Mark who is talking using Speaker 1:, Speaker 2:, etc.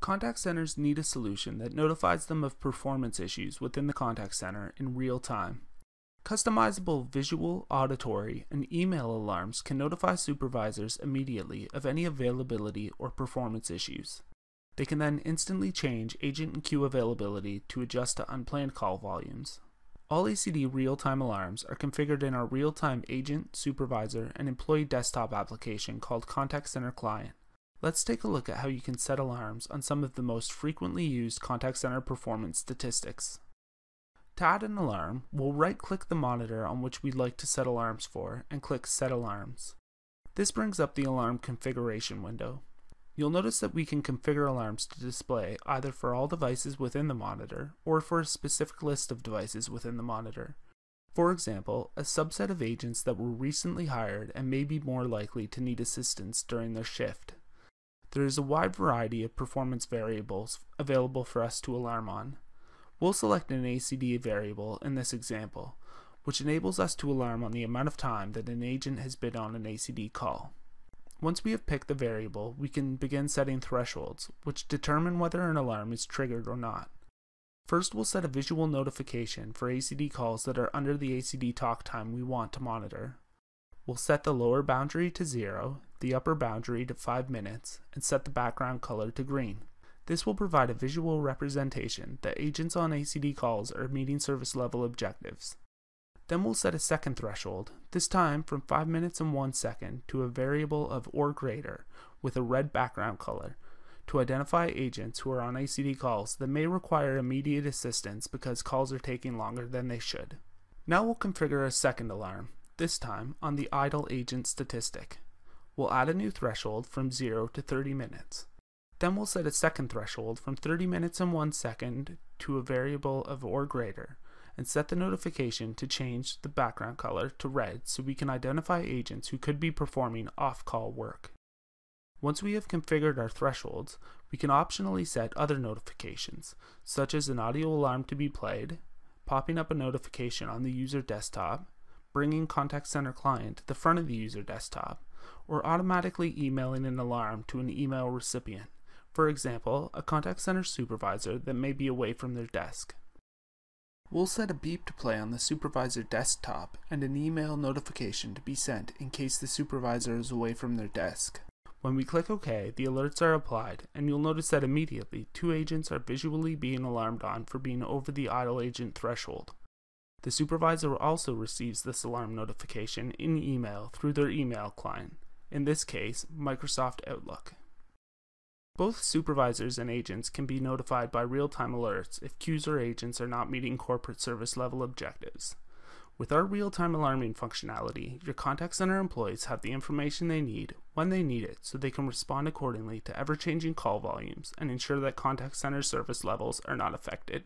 Speaker 1: Contact centers need a solution that notifies them of performance issues within the contact center in real time. Customizable visual, auditory, and email alarms can notify supervisors immediately of any availability or performance issues. They can then instantly change agent and queue availability to adjust to unplanned call volumes. All ACD real-time alarms are configured in our real-time agent, supervisor, and employee desktop application called Contact Center Client. Let's take a look at how you can set alarms on some of the most frequently used contact center performance statistics. To add an alarm, we'll right-click the monitor on which we'd like to set alarms for and click Set Alarms. This brings up the alarm configuration window. You'll notice that we can configure alarms to display either for all devices within the monitor or for a specific list of devices within the monitor. For example, a subset of agents that were recently hired and may be more likely to need assistance during their shift there is a wide variety of performance variables available for us to alarm on. We'll select an ACD variable in this example, which enables us to alarm on the amount of time that an agent has been on an ACD call. Once we have picked the variable, we can begin setting thresholds, which determine whether an alarm is triggered or not. First, we'll set a visual notification for ACD calls that are under the ACD talk time we want to monitor. We'll set the lower boundary to 0 the upper boundary to 5 minutes and set the background color to green. This will provide a visual representation that agents on ACD calls are meeting service level objectives. Then we'll set a second threshold, this time from 5 minutes and 1 second to a variable of or greater with a red background color to identify agents who are on ACD calls that may require immediate assistance because calls are taking longer than they should. Now we'll configure a second alarm, this time on the idle agent statistic. We'll add a new threshold from 0 to 30 minutes. Then we'll set a second threshold from 30 minutes and 1 second to a variable of or greater, and set the notification to change the background color to red so we can identify agents who could be performing off-call work. Once we have configured our thresholds, we can optionally set other notifications, such as an audio alarm to be played, popping up a notification on the user desktop, bringing contact center client to the front of the user desktop, or automatically emailing an alarm to an email recipient, for example, a contact center supervisor that may be away from their desk. We'll set a beep to play on the supervisor desktop and an email notification to be sent in case the supervisor is away from their desk. When we click OK, the alerts are applied, and you'll notice that immediately two agents are visually being alarmed on for being over the idle agent threshold. The supervisor also receives this alarm notification in email through their email client, in this case, Microsoft Outlook. Both supervisors and agents can be notified by real-time alerts if queues or agents are not meeting corporate service level objectives. With our real-time alarming functionality, your contact center employees have the information they need when they need it so they can respond accordingly to ever-changing call volumes and ensure that contact center service levels are not affected.